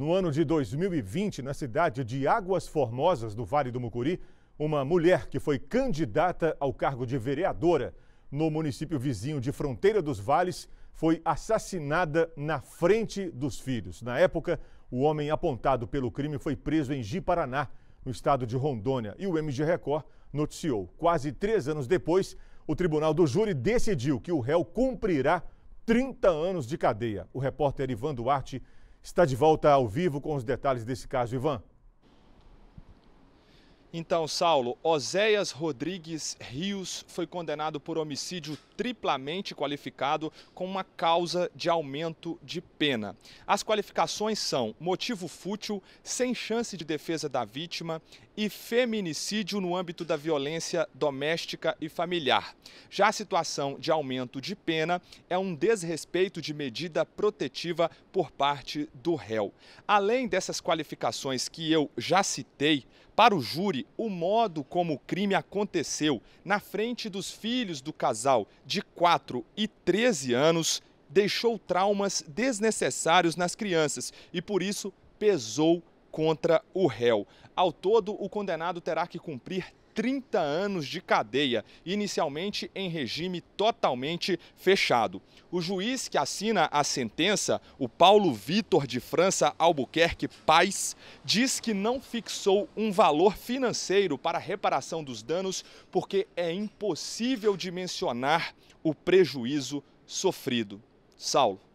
No ano de 2020, na cidade de Águas Formosas, no Vale do Mucuri, uma mulher que foi candidata ao cargo de vereadora no município vizinho de Fronteira dos Vales foi assassinada na frente dos filhos. Na época, o homem apontado pelo crime foi preso em Ji-Paraná, no estado de Rondônia, e o MG Record noticiou. Quase três anos depois, o tribunal do júri decidiu que o réu cumprirá 30 anos de cadeia. O repórter Ivan Duarte está de volta ao vivo com os detalhes desse caso. Ivan. Então, Saulo, Oséias Rodrigues Rios foi condenado por homicídio triplamente qualificado com uma causa de aumento de pena. As qualificações são motivo fútil, sem chance de defesa da vítima e feminicídio no âmbito da violência doméstica e familiar. Já a situação de aumento de pena é um desrespeito de medida protetiva por parte do réu. Além dessas qualificações que eu já citei, para o júri, o modo como o crime aconteceu na frente dos filhos do casal de 4 e 13 anos deixou traumas desnecessários nas crianças e por isso pesou contra o réu. Ao todo, o condenado terá que cumprir 30 anos de cadeia, inicialmente em regime totalmente fechado. O juiz que assina a sentença, o Paulo Vitor de França Albuquerque Paz, diz que não fixou um valor financeiro para a reparação dos danos porque é impossível dimensionar o prejuízo sofrido. Saulo.